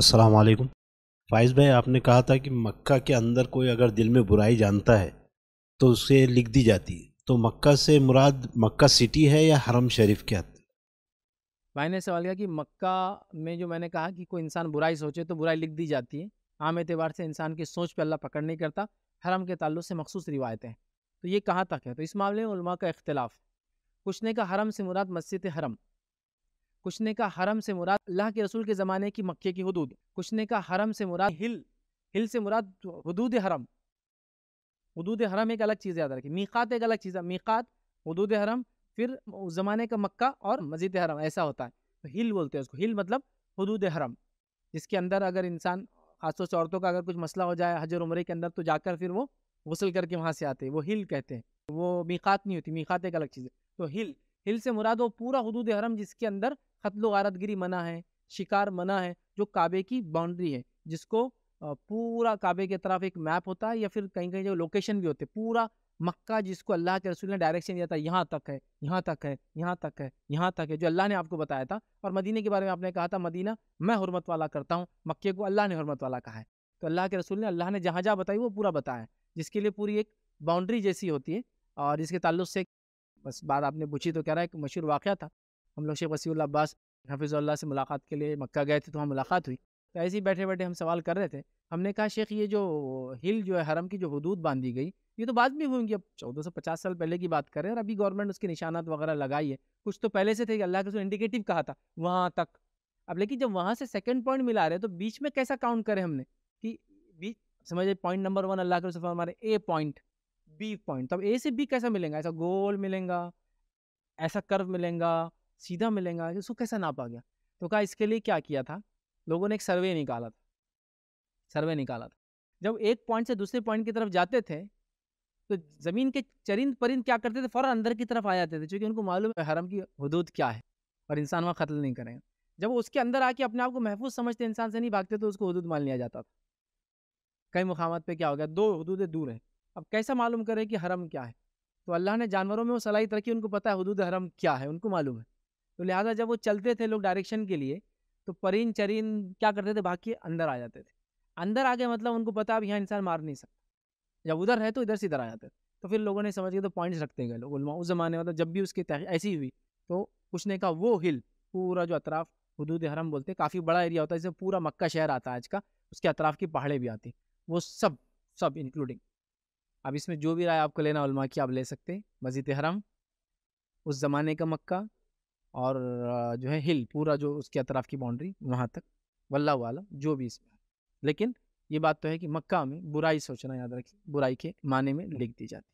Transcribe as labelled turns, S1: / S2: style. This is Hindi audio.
S1: अस्सलाम वालेकुम फाइज भाई आपने कहा था कि मक्का के अंदर कोई अगर दिल में बुराई जानता है तो उसे लिख दी जाती है तो मक्का से मुराद मक्का सिटी है या हरम शरीफ के अंदर भाई ने सवाल किया कि मक्का में जो मैंने कहा कि कोई इंसान बुराई सोचे तो बुराई लिख दी जाती है आम एतबार से इंसान की सोच पर अल्लाह पकड़ नहीं करता हरम के ताल्लुक से मखसूस रिवायतें तो ये कहाँ तक है तो इस मामले में उलमा का इख्तलाफ कुछ ने कहा हरम से मुराद मस्जिद हरम कुछ ने कहा हरम से मुराद अल्लाह के रसूल के ज़माने की मक्के की हदूद कुछ ने कहा हरम से मुराद हिल हिल से मुराद हदूद हरम हदूद हरम एक अलग चीज़ याद रखी मीक़ात एक अलग चीज़ है मीक़ात हदूद हरम फिर उस ज़माने का मक्का और मस्जिद हरम ऐसा होता है तो हिल बोलते हैं उसको हिल मतलब हदूद हरम जिसके अंदर अगर इंसान खासतौर से औरतों का अगर कुछ मसला हो जाए हजर उम्र के अंदर तो जाकर फिर वो गसल करके वहाँ से आते हैं वो हिल कहते हैं वो मीक़ात नहीं होती मीक़ात एक अलग चीज़ है तो हिल हिल से मुराद वो पूरा हदूद हरम जिसके अंदर खतल गारतगिरी मना है शिकार मना है जो काबे की बाउंड्री है जिसको पूरा काबे के तरफ एक मैप होता है या फिर कहीं कहीं जो लोकेशन भी होते पूरा मक्का जिसको अल्लाह के रसूल ने डायरेक्शन दिया था यहाँ तक है यहाँ तक है यहाँ तक है यहाँ तक है जो अल्लाह ने आपको बताया था और मदीने के बारे में आपने कहा था मदीना मैं हरमत वाला करता हूँ मक्के को अल्लाह ने हरमत वाला कहा है तो अल्लाह के रसूल ने अल्लाह ने जहाँ जहाँ बताई वो पूरा बताया जिसके लिए पूरी एक बाउंड्री जैसी होती है और इसके ताल्लुक से बस बात आपने पूछी तो कह रहा है कि मशहूर वाक़ था हम लोग शेख वसीउल अब्बास हफिज़ल्ला से मुलाकात के लिए मक्का गए थे तो वहाँ मुलाकात हुई तो ऐसे ही बैठे बैठे हम सवाल कर रहे थे हमने कहा शेख ये जो हिल जो है हरम की जो हदूद बांधी गई ये तो बाद में होंगी अब चौदह सौ पचास साल पहले की बात करें और अभी गवर्नमेंट उसके निशानात वगैरह लगाई है कुछ तो पहले से थे अल्लाह के इंडिकेटिव कहा था वहाँ तक अब लेकिन जब वहाँ से सेकेंड पॉइंट मिला रहे तो बीच में कैसा काउंट करें हमने कि बीच समझिए पॉइंट नंबर वन अल्लाह के रसूल हमारे ए पॉइंट बी पॉइंट तब ए से बी कैसा मिलेगा ऐसा गोल मिलेगा ऐसा कर्व मिलेगा सीधा मिलेगा इसको कैसा नापा गया तो कहा इसके लिए क्या किया था लोगों ने एक सर्वे निकाला था सर्वे निकाला था जब एक पॉइंट से दूसरे पॉइंट की तरफ जाते थे तो ज़मीन के चरिंद परिंद क्या करते थे फ़ौरन अंदर की तरफ आ जाते थे क्योंकि उनको मालूम है हरम की हदूद क्या है और इंसान वहाँ कत्ल नहीं करेंगे जब वो उसके अंदर आके अपने आप को महफूज समझते इंसान से नहीं भागते तो उसको हदूद मान लिया जाता था कई मुकाम पर क्या हो गया दो हदूदें दूर हैं अब कैसा मालूम करें कि हरम क्या है तो अल्लाह ने जानवरों में वो सलाहियत रखी उनको पता है हदूद हरम क्या है उनको मालूम है तो लिहाजा जब वो चलते थे लोग डायरेक्शन के लिए तो परिन चरीन क्या करते थे भाग के अंदर आ जाते थे अंदर आ गए मतलब उनको पता अब यहाँ इंसान मार नहीं सकता जब उधर है तो इधर से इधर आ जाते तो फिर लोगों ने समझ के तो पॉइंट्स रखते गए लोग उस ज़माने मतलब जब भी उसकी ऐसी हुई तो कुछ ने कहा वो हिल पूरा जो अतराफ़ हदूद हरम बोलते हैं काफ़ी बड़ा एरिया होता है जिसमें पूरा मक्का शहर आता है आज का उसके अतराफ़ की पहाड़ें भी आती वो सब सब इंक्लूडिंग अब इसमें जो भी राय आपको लेना उलमा की आप ले सकते हैं मस्जिद हरम उस ज़माने का मक्का और जो है हिल पूरा जो उसके अतराफ़ की बाउंड्री वहाँ तक वल्ला वाला जो भी इसमें लेकिन ये बात तो है कि मक्का में बुराई सोचना याद रखिए बुराई के माने में लिख दी जाती है